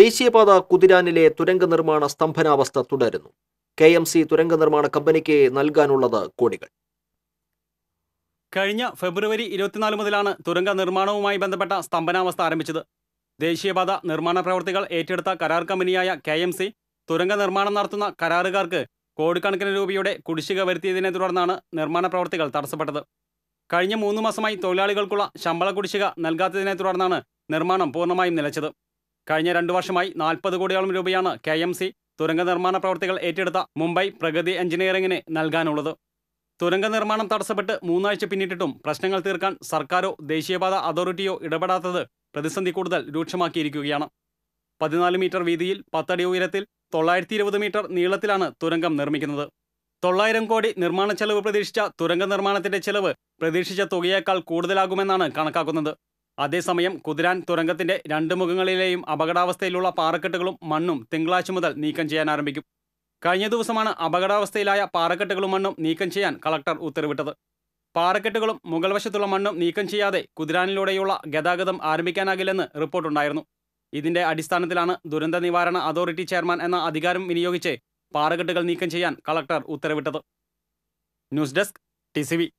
ദേശീയപാത കുതിരാനിലെ തുരങ്ക നിർമ്മാണ സ്തംഭനാവസ്ഥ തുടരുന്നു കെ എം സി തുരങ്ക നിർമ്മാണ കമ്പനിക്ക് നൽകാനുള്ളത് കോടികൾ കഴിഞ്ഞ ഫെബ്രുവരി ഇരുപത്തിനാല് മുതലാണ് തുരങ്ക നിർമ്മാണവുമായി ബന്ധപ്പെട്ട സ്തംഭനാവസ്ഥ ആരംഭിച്ചത് ദേശീയപാത നിർമ്മാണ പ്രവൃത്തികൾ ഏറ്റെടുത്ത കരാർ കമ്പനിയായ കെ എം സി തുരങ്ക നിർമ്മാണം നടത്തുന്ന കരാറുകാർക്ക് കോടിക്കണക്കിന് രൂപയുടെ കുടിശ്ശിക വരുത്തിയതിനെ തുടർന്നാണ് നിർമ്മാണ പ്രവൃത്തികൾ തടസ്സപ്പെട്ടത് കഴിഞ്ഞ മൂന്ന് മാസമായി തൊഴിലാളികൾക്കുള്ള ശമ്പള കുടിശ്ശിക നൽകാത്തതിനെ തുടർന്നാണ് നിർമ്മാണം പൂർണ്ണമായും നിലച്ചത് കഴിഞ്ഞ രണ്ടു വർഷമായി നാൽപ്പത് കോടിയോളം രൂപയാണ് കെ എം സി തുരങ്ക നിർമ്മാണ പ്രവർത്തികൾ ഏറ്റെടുത്ത മുംബൈ പ്രഗതി എഞ്ചിനീയറിംഗിന് നൽകാനുള്ളത് തുരങ്ക നിർമ്മാണം തടസ്സപ്പെട്ട് മൂന്നാഴ്ച പിന്നിട്ടിട്ടും പ്രശ്നങ്ങൾ തീർക്കാൻ സർക്കാരോ ദേശീയപാത അതോറിറ്റിയോ ഇടപെടാത്തത് പ്രതിസന്ധി കൂടുതൽ രൂക്ഷമാക്കിയിരിക്കുകയാണ് പതിനാല് മീറ്റർ വീതിയിൽ പത്തടി ഉയരത്തിൽ തൊള്ളായിരത്തി ഇരുപത് മീറ്റർ നീളത്തിലാണ് തുരങ്കം നിർമ്മിക്കുന്നത് തൊള്ളായിരം കോടി നിർമ്മാണ ചെലവ് പ്രതീക്ഷിച്ച തുരങ്ക നിർമ്മാണത്തിന്റെ ചെലവ് പ്രതീക്ഷിച്ച തുകയേക്കാൾ കൂടുതലാകുമെന്നാണ് കണക്കാക്കുന്നത് അതേസമയം കുതിരാൻ തുരങ്കത്തിന്റെ രണ്ട് മുഖങ്ങളിലെയും അപകടാവസ്ഥയിലുള്ള പാറക്കെട്ടുകളും മണ്ണും തിങ്കളാഴ്ച മുതൽ നീക്കം ചെയ്യാൻ ആരംഭിക്കും കഴിഞ്ഞ ദിവസമാണ് അപകടാവസ്ഥയിലായ പാറക്കെട്ടുകളും മണ്ണും നീക്കം ചെയ്യാൻ കളക്ടർ ഉത്തരവിട്ടത് പാറക്കെട്ടുകളും മുഗൾ വശത്തുള്ള മണ്ണും നീക്കം ചെയ്യാതെ കുതിരാനിലൂടെയുള്ള ഗതാഗതം ആരംഭിക്കാനാകില്ലെന്ന് റിപ്പോർട്ടുണ്ടായിരുന്നു ഇതിന്റെ അടിസ്ഥാനത്തിലാണ് ദുരന്ത നിവാരണ അതോറിറ്റി ചെയർമാൻ എന്ന അധികാരം വിനിയോഗിച്ച് പാറക്കെട്ടുകൾ നീക്കം ചെയ്യാൻ കളക്ടർ ഉത്തരവിട്ടത് ന്യൂസ് ഡെസ്ക് ടി